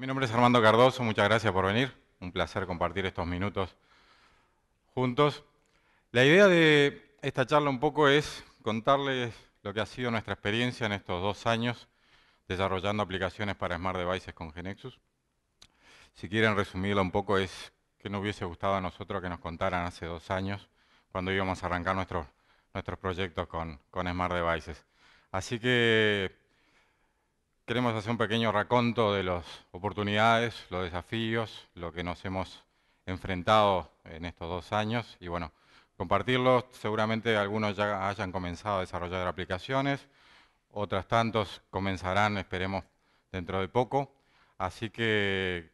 Mi nombre es Armando Cardoso, muchas gracias por venir. Un placer compartir estos minutos juntos. La idea de esta charla un poco es contarles lo que ha sido nuestra experiencia en estos dos años desarrollando aplicaciones para Smart Devices con Genexus. Si quieren resumirlo un poco es que no hubiese gustado a nosotros que nos contaran hace dos años cuando íbamos a arrancar nuestros, nuestros proyectos con, con Smart Devices. Así que queremos hacer un pequeño raconto de las oportunidades, los desafíos, lo que nos hemos enfrentado en estos dos años y bueno, compartirlos. Seguramente algunos ya hayan comenzado a desarrollar aplicaciones, otras tantos comenzarán, esperemos, dentro de poco. Así que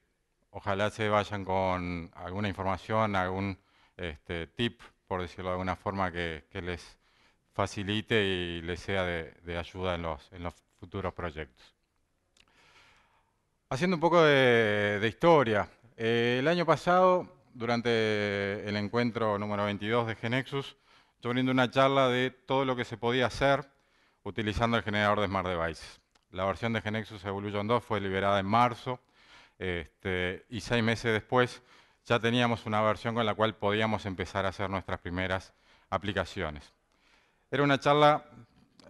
ojalá se vayan con alguna información, algún este, tip, por decirlo de alguna forma, que, les facilite y les sea de, ayuda en los futuros proyectos. Haciendo un poco de, historia, eh, el año pasado, durante el encuentro número 22 de Genexus, yo brindé una charla de todo lo que se podía hacer utilizando el generador de Smart Devices. La versión de Genexus Evolution 2 fue liberada en marzo este, y seis meses después ya teníamos una versión con la cual podíamos empezar a hacer nuestras primeras aplicaciones. Era una charla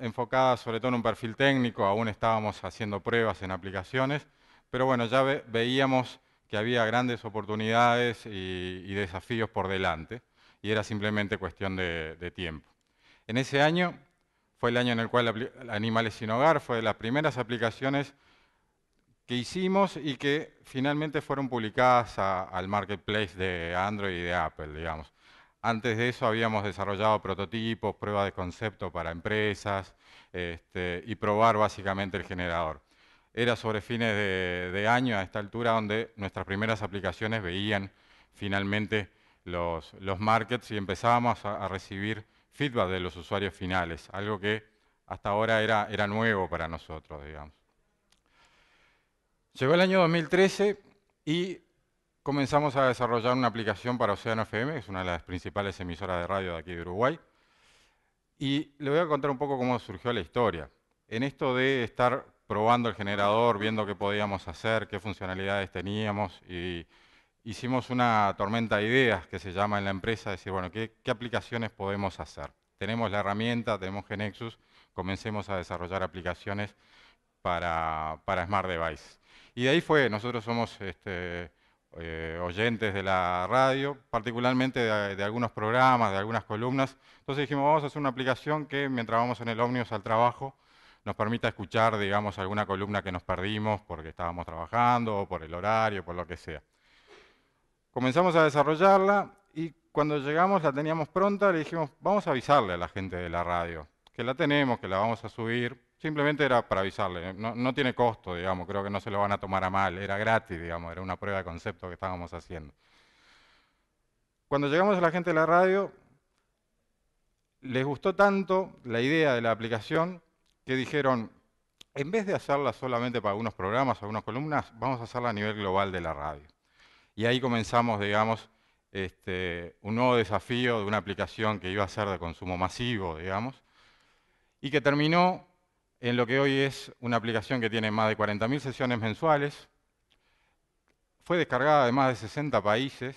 enfocada sobre todo en un perfil técnico, aún estábamos haciendo pruebas en aplicaciones, pero bueno, ya veíamos que había grandes oportunidades y, desafíos por delante, y era simplemente cuestión de, tiempo. En ese año fue el año en el cual Animales sin Hogar fue de las primeras aplicaciones que hicimos y que finalmente fueron publicadas al marketplace de Android y de Apple, digamos. Antes de eso habíamos desarrollado prototipos, pruebas de concepto para empresas este, y probar básicamente el generador era sobre fines de, año, a esta altura, donde nuestras primeras aplicaciones veían finalmente los, los markets y empezábamos a, recibir feedback de los usuarios finales, algo que hasta ahora era, era nuevo para nosotros, digamos. Llegó el año 2013 y comenzamos a desarrollar una aplicación para Océano FM, que es una de las principales emisoras de radio de aquí de Uruguay. Y le voy a contar un poco cómo surgió la historia. En esto de estar probando el generador, viendo qué podíamos hacer, qué funcionalidades teníamos y hicimos una tormenta de ideas que se llama en la empresa, decir, bueno, ¿qué, aplicaciones podemos hacer? Tenemos la herramienta, tenemos Genexus, comencemos a desarrollar aplicaciones para, para Smart Device. Y de ahí fue, nosotros somos este, eh, oyentes de la radio, particularmente de, de, algunos programas, de algunas columnas. Entonces dijimos, vamos a hacer una aplicación que mientras vamos en el ómnibus al trabajo, nos permita escuchar, digamos, alguna columna que nos perdimos porque estábamos trabajando, o por el horario, por lo que sea. Comenzamos a desarrollarla y cuando llegamos la teníamos pronta, le dijimos, vamos a avisarle a la gente de la radio, que la tenemos, que la vamos a subir. Simplemente era para avisarle, ¿eh? no tiene costo, digamos, creo que no se lo van a tomar a mal, era gratis, digamos, era una prueba de concepto que estábamos haciendo. Cuando llegamos a la gente de la radio, les gustó tanto la idea de la aplicación que dijeron, en vez de hacerla solamente para algunos programas, algunas columnas, vamos a hacerla a nivel global de la radio. Y ahí comenzamos, digamos, este, un nuevo desafío de una aplicación que iba a ser de consumo masivo, digamos, y que terminó en lo que hoy es una aplicación que tiene más de 40.000 sesiones mensuales, fue descargada de más de 60 países,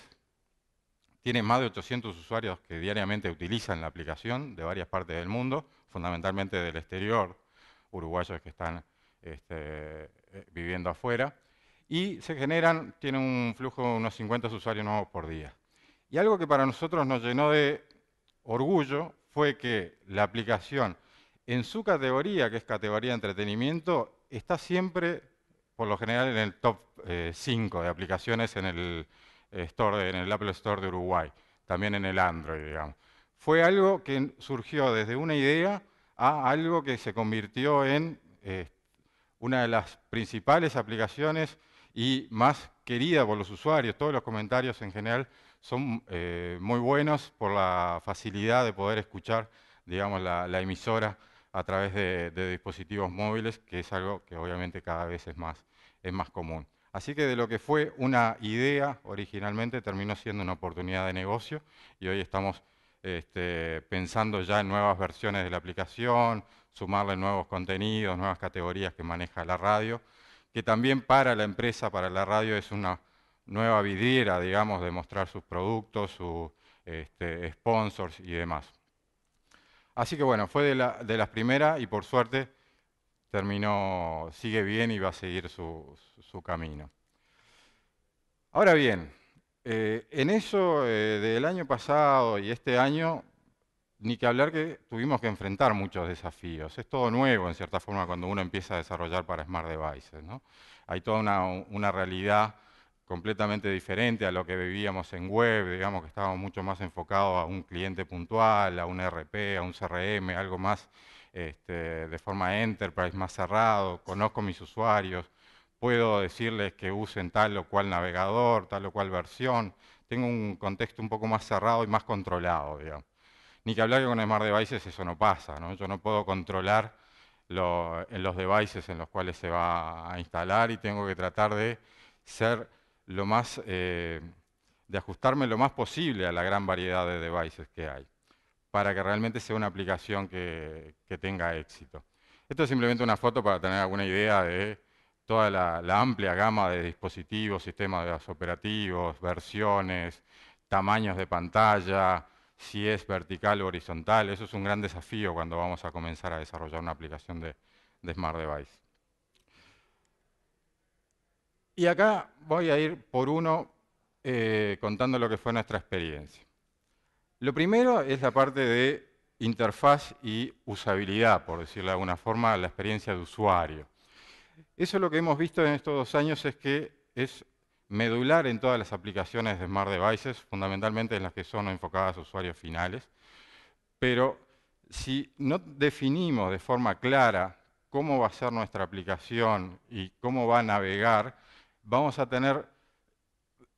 tiene más de 800 usuarios que diariamente utilizan la aplicación de varias partes del mundo, fundamentalmente del exterior, uruguayos que están este, eh, viviendo afuera, y se generan, tienen un flujo de unos 50 usuarios nuevos por día. Y algo que para nosotros nos llenó de orgullo fue que la aplicación en su categoría, que es categoría de entretenimiento, está siempre, por lo general, en el top 5 eh, de aplicaciones en el, store, en el Apple Store de Uruguay, también en el Android, digamos fue algo que surgió desde una idea a algo que se convirtió en eh, una de las principales aplicaciones y más querida por los usuarios. Todos los comentarios en general son eh, muy buenos por la facilidad de poder escuchar digamos, la, emisora a través de, dispositivos móviles, que es algo que obviamente cada vez es más, es más común. Así que de lo que fue una idea originalmente terminó siendo una oportunidad de negocio y hoy estamos este, pensando ya en nuevas versiones de la aplicación, sumarle nuevos contenidos, nuevas categorías que maneja la radio, que también para la empresa, para la radio, es una nueva vidriera, digamos, de mostrar sus productos, sus este, sponsors y demás. Así que bueno, fue de, las primeras y por suerte terminó, sigue bien y va a seguir su camino. Ahora bien, eh, en eso eh, del año pasado y este año, ni que hablar que tuvimos que enfrentar muchos desafíos. Es todo nuevo, en cierta forma, cuando uno empieza a desarrollar para Smart Devices. Hay toda una, realidad completamente diferente a lo que vivíamos en web, digamos que estábamos mucho más enfocados a un cliente puntual, a un RP, a un CRM, algo más este, de forma enterprise, más cerrado, conozco mis usuarios puedo decirles que usen tal o cual navegador, tal o cual versión. Tengo un contexto un poco más cerrado y más controlado, digamos. Ni que hablar que con Smart Devices eso no pasa, Yo no puedo controlar en eh, los devices en los cuales se va a instalar y tengo que tratar de ser lo más, eh, de ajustarme lo más posible a la gran variedad de devices que hay, para que realmente sea una aplicación que, que tenga éxito. Esto es simplemente una foto para tener alguna idea de toda la, amplia gama de dispositivos, sistemas operativos, versiones, tamaños de pantalla, si es vertical o horizontal. Eso es un gran desafío cuando vamos a comenzar a desarrollar una aplicación de, Smart Device. Y acá voy a ir por uno eh, contando lo que fue nuestra experiencia. Lo primero es la parte de interfaz y usabilidad, por decirlo de alguna forma, la experiencia de usuario. Eso lo que hemos visto en estos dos años es que es medular en todas las aplicaciones de Smart Devices, fundamentalmente en las que son enfocadas usuarios finales. Pero si no definimos de forma clara cómo va a ser nuestra aplicación y cómo va a navegar, vamos a tener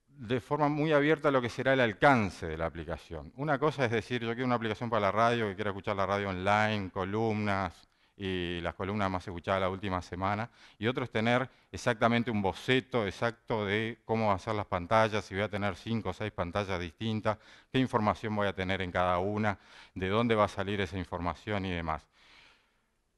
de forma muy abierta lo que será el alcance de la aplicación. Una cosa es decir, yo quiero una aplicación para la radio, que quiera escuchar la radio online, columnas, y las columnas más escuchadas la última semana. Y otro es tener exactamente un boceto exacto de cómo van a ser las pantallas, si voy a tener cinco o seis pantallas distintas, qué información voy a tener en cada una, de dónde va a salir esa información y demás.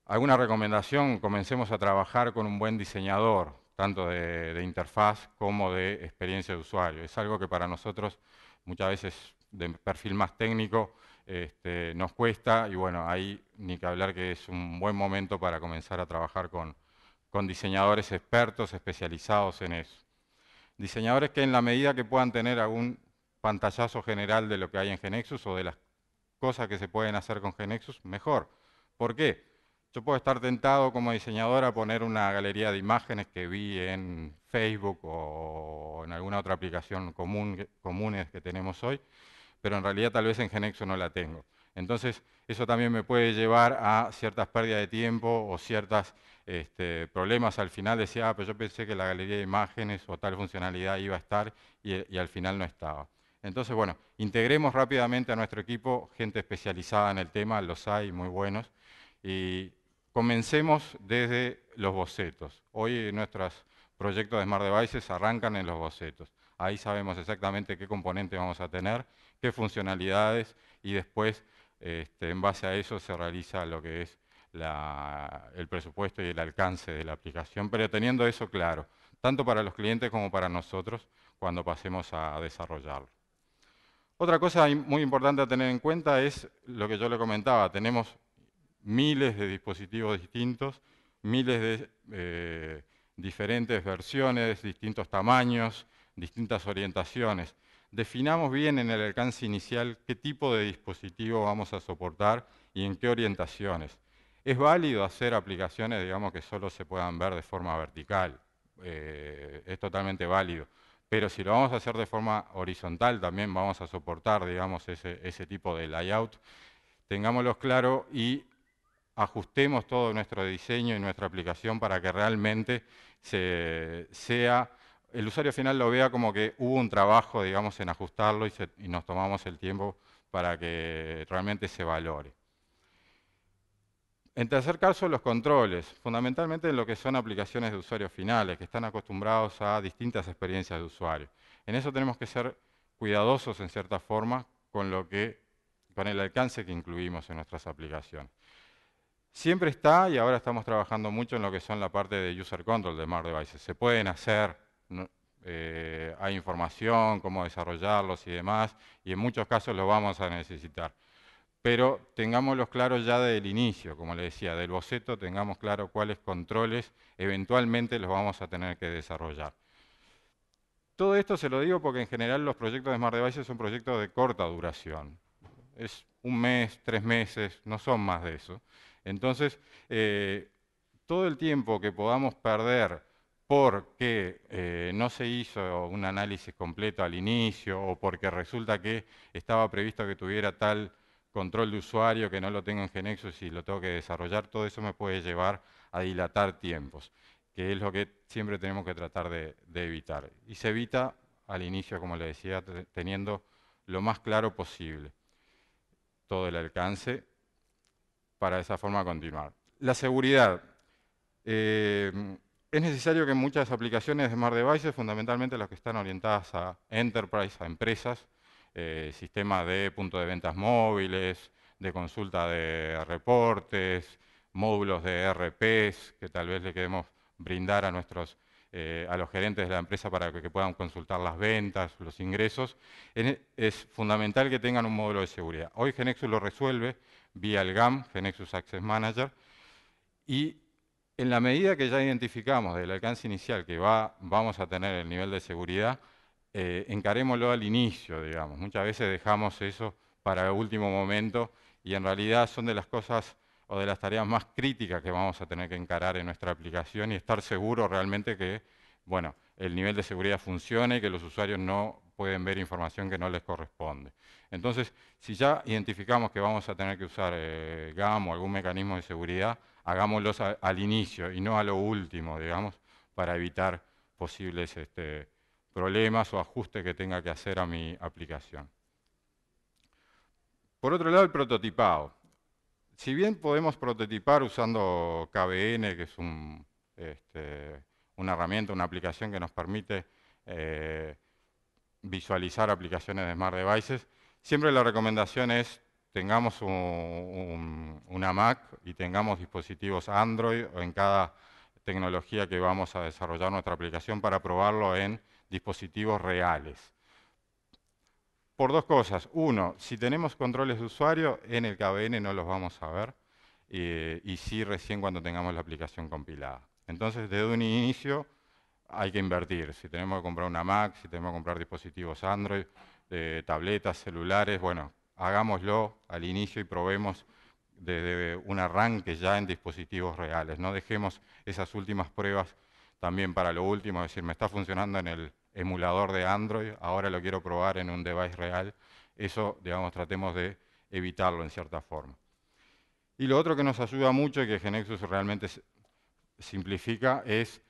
¿Alguna recomendación? Comencemos a trabajar con un buen diseñador, tanto de, interfaz como de experiencia de usuario. Es algo que para nosotros muchas veces de perfil más técnico este, nos cuesta y bueno, ahí ni que hablar que es un buen momento para comenzar a trabajar con, diseñadores expertos especializados en eso. Diseñadores que en la medida que puedan tener algún pantallazo general de lo que hay en Genexus o de las cosas que se pueden hacer con Genexus, mejor. ¿Por qué? Yo puedo estar tentado como diseñador a poner una galería de imágenes que vi en Facebook o en alguna otra aplicación común, comunes que tenemos hoy pero en realidad tal vez en Genexo no la tengo. Entonces, eso también me puede llevar a ciertas pérdidas de tiempo o ciertos este, problemas. Al final decía, ah, pero yo pensé que la galería de imágenes o tal funcionalidad iba a estar y, y al final no estaba. Entonces, bueno, integremos rápidamente a nuestro equipo gente especializada en el tema, los hay muy buenos, y comencemos desde los bocetos. Hoy nuestros proyectos de Smart Devices arrancan en los bocetos. Ahí sabemos exactamente qué componente vamos a tener qué funcionalidades y después este, en base a eso se realiza lo que es el presupuesto y el alcance de la aplicación, pero teniendo eso claro, tanto para los clientes como para nosotros cuando pasemos a desarrollarlo. Otra cosa muy importante a tener en cuenta es lo que yo le comentaba, tenemos miles de dispositivos distintos, miles de eh, diferentes versiones, distintos tamaños, distintas orientaciones definamos bien en el alcance inicial qué tipo de dispositivo vamos a soportar y en qué orientaciones. Es válido hacer aplicaciones, digamos, que solo se puedan ver de forma vertical. Eh, es totalmente válido. Pero si lo vamos a hacer de forma horizontal, también vamos a soportar, digamos, ese, tipo de layout. Tengámoslo claro y ajustemos todo nuestro diseño y nuestra aplicación para que realmente se, sea el usuario final lo vea como que hubo un trabajo, digamos, en ajustarlo y, nos tomamos el tiempo para que realmente se valore. En tercer caso, los controles, fundamentalmente en lo que son aplicaciones de usuarios finales, que están acostumbrados a distintas experiencias de usuario. En eso tenemos que ser cuidadosos, en cierta forma, con, lo que, con el alcance que incluimos en nuestras aplicaciones. Siempre está, y ahora estamos trabajando mucho en lo que son la parte de user control de Smart Devices. Se pueden hacer eh, hay información, cómo desarrollarlos y demás, y en muchos casos los vamos a necesitar. Pero tengámoslos claros ya del inicio, como le decía, del boceto, tengamos claro cuáles controles eventualmente los vamos a tener que desarrollar. Todo esto se lo digo porque en general los proyectos de Smart Devices son proyectos de corta duración. Es un mes, tres meses, no son más de eso. Entonces, eh, todo el tiempo que podamos perder porque eh, no se hizo un análisis completo al inicio o porque resulta que estaba previsto que tuviera tal control de usuario que no lo tengo en Genexus y lo tengo que desarrollar, todo eso me puede llevar a dilatar tiempos, que es lo que siempre tenemos que tratar de, evitar. Y se evita al inicio, como le decía, teniendo lo más claro posible todo el alcance para de esa forma continuar. La seguridad. Eh, es necesario que muchas aplicaciones de Smart Devices, fundamentalmente las que están orientadas a enterprise, a empresas, eh, sistemas de punto de ventas móviles, de consulta de reportes, módulos de RPs, que tal vez le queremos brindar a nuestros eh, a los gerentes de la empresa para que, puedan consultar las ventas, los ingresos, e, es, fundamental que tengan un módulo de seguridad. Hoy Genexus lo resuelve vía el GAM, Genexus Access Manager, y en la medida que ya identificamos del alcance inicial que va, vamos a tener el nivel de seguridad, eh, encarémoslo al inicio, digamos. Muchas veces dejamos eso para el último momento y en realidad son de las cosas o de las tareas más críticas que vamos a tener que encarar en nuestra aplicación y estar seguros realmente que, bueno, el nivel de seguridad funcione y que los usuarios no pueden ver información que no les corresponde. Entonces, si ya identificamos que vamos a tener que usar eh, GAM o algún mecanismo de seguridad, hagámoslos al inicio y no a lo último, digamos, para evitar posibles este, problemas o ajustes que tenga que hacer a mi aplicación. Por otro lado, el prototipado. Si bien podemos prototipar usando KBN, que es este, una herramienta, una aplicación que nos permite eh, visualizar aplicaciones de Smart Devices, siempre la recomendación es tengamos una Mac y tengamos dispositivos Android o en cada tecnología que vamos a desarrollar nuestra aplicación para probarlo en dispositivos reales. Por dos cosas. Uno, si tenemos controles de usuario, en el KBN no los vamos a ver eh, y sí recién cuando tengamos la aplicación compilada. Entonces, desde un inicio hay que invertir. Si tenemos que comprar una Mac, si tenemos que comprar dispositivos Android, eh, tabletas, celulares, bueno, hagámoslo al inicio y probemos desde un arranque ya en dispositivos reales. No dejemos esas últimas pruebas también para lo último, es decir, me está funcionando en el emulador de Android, ahora lo quiero probar en un device real. Eso, digamos, tratemos de evitarlo en cierta forma. Y lo otro que nos ayuda mucho y que Genexus realmente simplifica es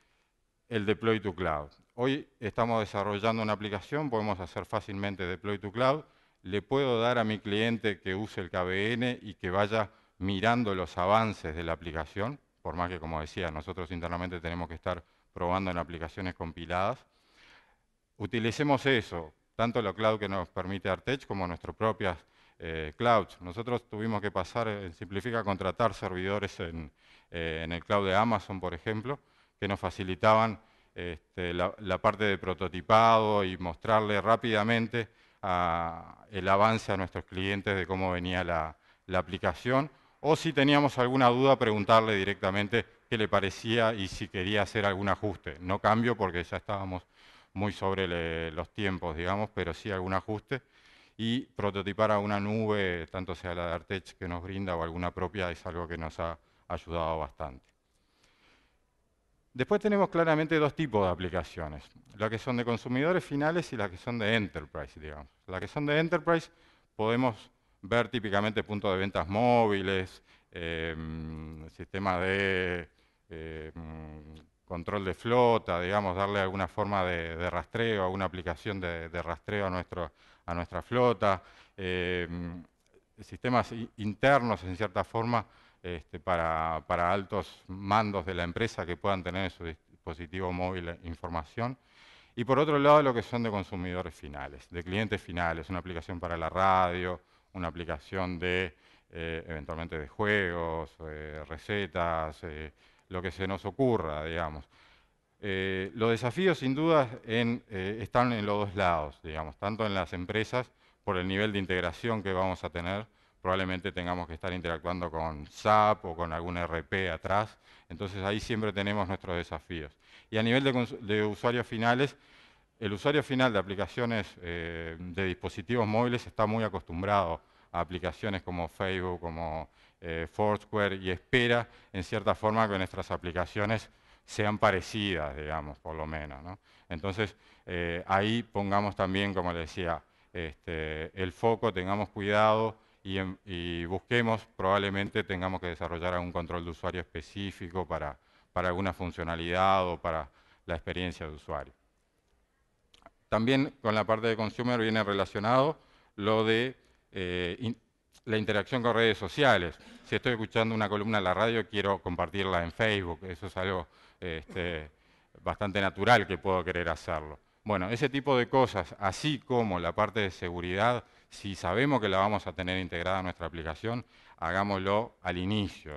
el deploy to cloud. Hoy estamos desarrollando una aplicación, podemos hacer fácilmente deploy to cloud, le puedo dar a mi cliente que use el KBN y que vaya mirando los avances de la aplicación, por más que, como decía, nosotros internamente tenemos que estar probando en aplicaciones compiladas. Utilicemos eso, tanto lo cloud que nos permite Artech como nuestras propias eh, clouds. Nosotros tuvimos que pasar, en eh, Simplifica, contratar servidores eh, en, el cloud de Amazon, por ejemplo, que nos facilitaban este, la parte de prototipado y mostrarle rápidamente el avance a nuestros clientes de cómo venía la, aplicación o si teníamos alguna duda preguntarle directamente qué le parecía y si quería hacer algún ajuste. No cambio porque ya estábamos muy sobre los tiempos, digamos, pero sí algún ajuste y prototipar a una nube, tanto sea la de Artech que nos brinda o alguna propia, es algo que nos ha ayudado bastante. Después tenemos claramente dos tipos de aplicaciones, las que son de consumidores finales y las que son de enterprise, digamos. Las que son de enterprise podemos ver típicamente puntos de ventas móviles, eh, sistemas de eh, control de flota, digamos, darle alguna forma de, rastreo, alguna aplicación de, rastreo a, nuestra flota, eh, sistemas internos en cierta forma este, para, altos mandos de la empresa que puedan tener en su dispositivo móvil información. Y por otro lado, lo que son de consumidores finales, de clientes finales, una aplicación para la radio, una aplicación de, eh, eventualmente, de juegos, eh, recetas, eh, lo que se nos ocurra, digamos. los desafíos, sin duda, están en los dos lados, digamos, tanto en las empresas, por el nivel de integración que vamos a tener, probablemente tengamos que estar interactuando con SAP o con algún RP atrás. Entonces ahí siempre tenemos nuestros desafíos. Y a nivel de, usuarios finales, el usuario final de aplicaciones eh, de dispositivos móviles está muy acostumbrado a aplicaciones como Facebook, como eh, Foursquare y espera en cierta forma que nuestras aplicaciones sean parecidas, digamos, por lo menos. Entonces eh, ahí pongamos también, como les decía, este, el foco, tengamos cuidado, y, busquemos, probablemente tengamos que desarrollar algún control de usuario específico para, alguna funcionalidad o para la experiencia de usuario. También con la parte de consumer viene relacionado lo de eh, la interacción con redes sociales. Si estoy escuchando una columna en la radio, quiero compartirla en Facebook. Eso es algo este, bastante natural que puedo querer hacerlo. Bueno, ese tipo de cosas, así como la parte de seguridad, si sabemos que la vamos a tener integrada en nuestra aplicación, hagámoslo al inicio,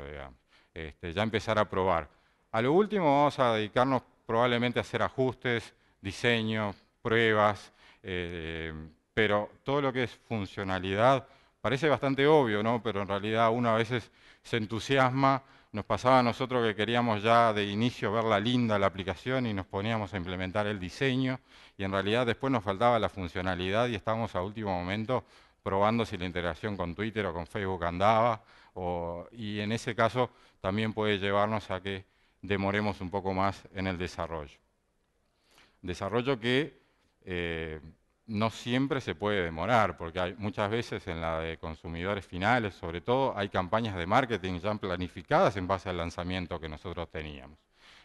este, ya empezar a probar. A lo último vamos a dedicarnos probablemente a hacer ajustes, diseño, pruebas, eh, pero todo lo que es funcionalidad parece bastante obvio, ¿no? pero en realidad uno a veces se entusiasma nos pasaba a nosotros que queríamos ya de inicio ver la linda la aplicación y nos poníamos a implementar el diseño y en realidad después nos faltaba la funcionalidad y estábamos a último momento probando si la integración con Twitter o con Facebook andaba y en ese caso también puede llevarnos a que demoremos un poco más en el desarrollo. Desarrollo que eh, no siempre se puede demorar, porque hay, muchas veces en la de consumidores finales, sobre todo, hay campañas de marketing ya planificadas en base al lanzamiento que nosotros teníamos.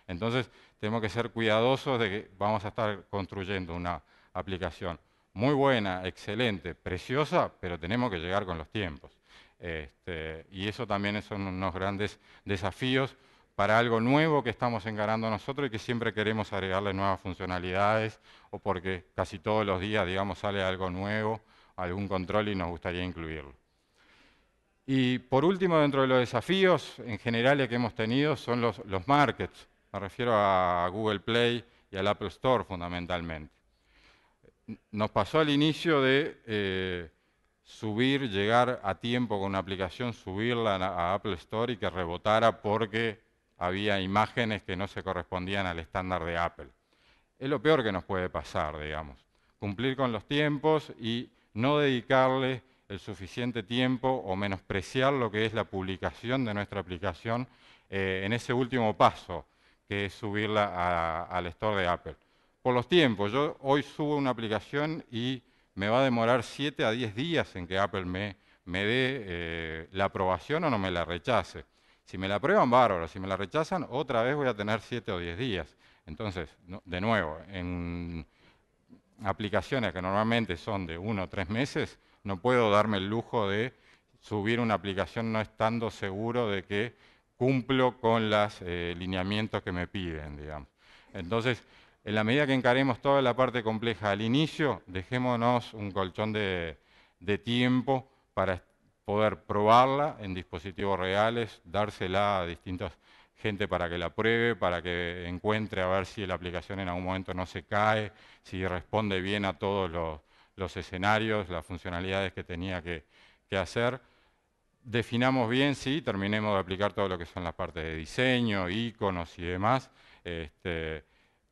Entonces, tenemos que ser cuidadosos de que vamos a estar construyendo una aplicación muy buena, excelente, preciosa, pero tenemos que llegar con los tiempos. Este, y eso también son unos grandes desafíos para algo nuevo que estamos encarando nosotros y que siempre queremos agregarle nuevas funcionalidades o porque casi todos los días, digamos, sale algo nuevo, algún control y nos gustaría incluirlo. Y por último, dentro de los desafíos en generales que hemos tenido son los, markets. Me refiero a Google Play y al Apple Store fundamentalmente. Nos pasó al inicio de eh, subir, llegar a tiempo con una aplicación, subirla a Apple Store y que rebotara porque había imágenes que no se correspondían al estándar de Apple. Es lo peor que nos puede pasar, digamos, cumplir con los tiempos y no dedicarle el suficiente tiempo o menospreciar lo que es la publicación de nuestra aplicación eh, en ese último paso, que es subirla al store de Apple. Por los tiempos, yo hoy subo una aplicación y me va a demorar 7 a 10 días en que Apple me, me dé eh, la aprobación o no me la rechace. Si me la aprueban, bárbaro. Si me la rechazan, otra vez voy a tener 7 o 10 días. Entonces, de nuevo, en aplicaciones que normalmente son de 1 o 3 meses, no puedo darme el lujo de subir una aplicación no estando seguro de que cumplo con los eh, lineamientos que me piden, digamos. Entonces, en la medida que encaremos toda la parte compleja al inicio, dejémonos un colchón de, de tiempo para poder probarla en dispositivos reales, dársela a distintas gente para que la pruebe, para que encuentre a ver si la aplicación en algún momento no se cae, si responde bien a todos los, escenarios, las funcionalidades que tenía que, hacer. Definamos bien, sí, terminemos de aplicar todo lo que son las partes de diseño, íconos y demás, este,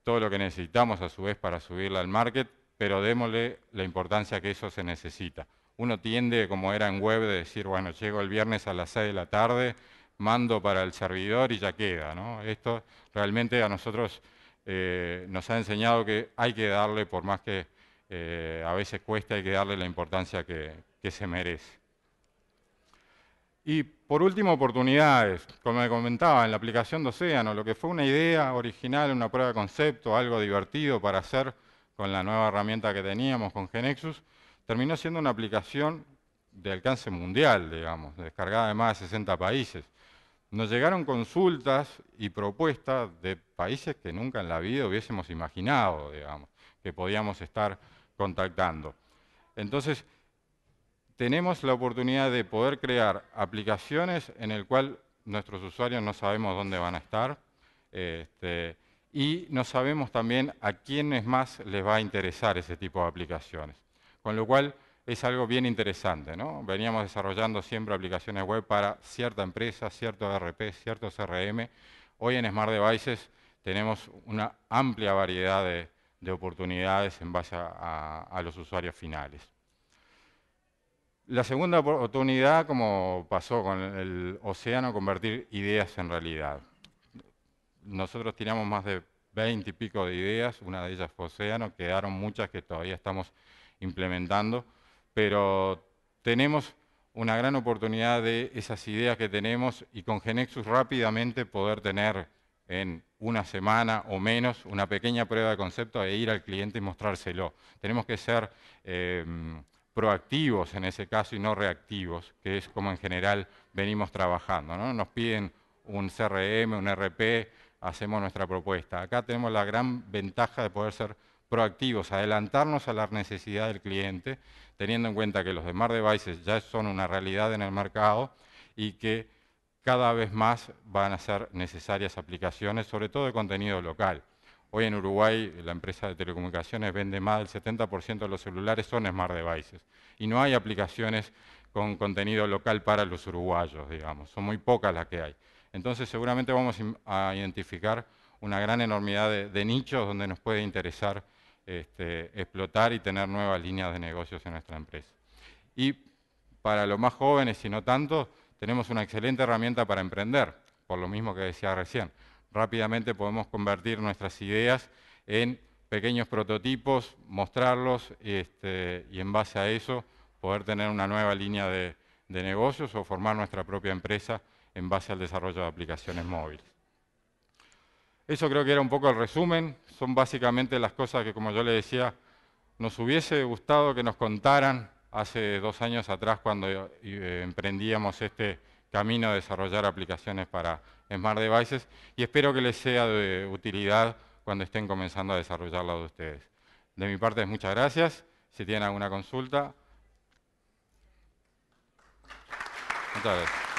todo lo que necesitamos a su vez para subirla al market, pero démosle la importancia que eso se necesita uno tiende, como era en web, de decir, bueno, llego el viernes a las 6 de la tarde, mando para el servidor y ya queda. Esto realmente a nosotros eh, nos ha enseñado que hay que darle, por más que eh, a veces cueste, hay que darle la importancia que, se merece. Y por último, oportunidades. Como comentaba, en la aplicación de Océano, lo que fue una idea original, una prueba de concepto, algo divertido para hacer con la nueva herramienta que teníamos con Genexus, terminó siendo una aplicación de alcance mundial, digamos, descargada de más de 60 países. Nos llegaron consultas y propuestas de países que nunca en la vida hubiésemos imaginado, digamos, que podíamos estar contactando. Entonces, tenemos la oportunidad de poder crear aplicaciones en el cual nuestros usuarios no sabemos dónde van a estar este, y no sabemos también a quiénes más les va a interesar ese tipo de aplicaciones. Con lo cual es algo bien interesante. ¿no? Veníamos desarrollando siempre aplicaciones web para cierta empresa, cierto RP, cierto CRM. Hoy en Smart Devices tenemos una amplia variedad de, oportunidades en base a, los usuarios finales. La segunda oportunidad, como pasó con el océano, convertir ideas en realidad. Nosotros teníamos más de 20 y pico de ideas, una de ellas fue océano, quedaron muchas que todavía estamos implementando, pero tenemos una gran oportunidad de esas ideas que tenemos y con Genexus rápidamente poder tener en una semana o menos una pequeña prueba de concepto e ir al cliente y mostrárselo. Tenemos que ser em, proactivos en ese caso y no reactivos, que es como en general venimos trabajando. Nos piden un CRM, un RP, hacemos nuestra propuesta. Acá tenemos la gran ventaja de poder ser proactivos, adelantarnos a la necesidad del cliente, teniendo en cuenta que los smart devices ya son una realidad en el mercado y que cada vez más van a ser necesarias aplicaciones, sobre todo de contenido local. Hoy en Uruguay la empresa de telecomunicaciones vende más del 70% de los celulares son smart devices y no hay aplicaciones con contenido local para los uruguayos, digamos, son muy pocas las que hay. Entonces seguramente vamos a identificar una gran enormidad de, de nichos donde nos puede interesar este, explotar y tener nuevas líneas de negocios en nuestra empresa. Y para los más jóvenes, si no tanto, tenemos una excelente herramienta para emprender, por lo mismo que decía recién. Rápidamente podemos convertir nuestras ideas en pequeños prototipos, mostrarlos este, y en base a eso poder tener una nueva línea de negocios o formar nuestra propia empresa en base al desarrollo de aplicaciones móviles. Eso creo que era un poco el resumen. Son básicamente las cosas que, como yo le decía, nos hubiese gustado que nos contaran hace dos años atrás cuando eh, emprendíamos este camino de desarrollar aplicaciones para Smart Devices y espero que les sea de utilidad cuando estén comenzando a desarrollarlas de ustedes. De mi parte, muchas gracias. Si tienen alguna consulta. Muchas gracias.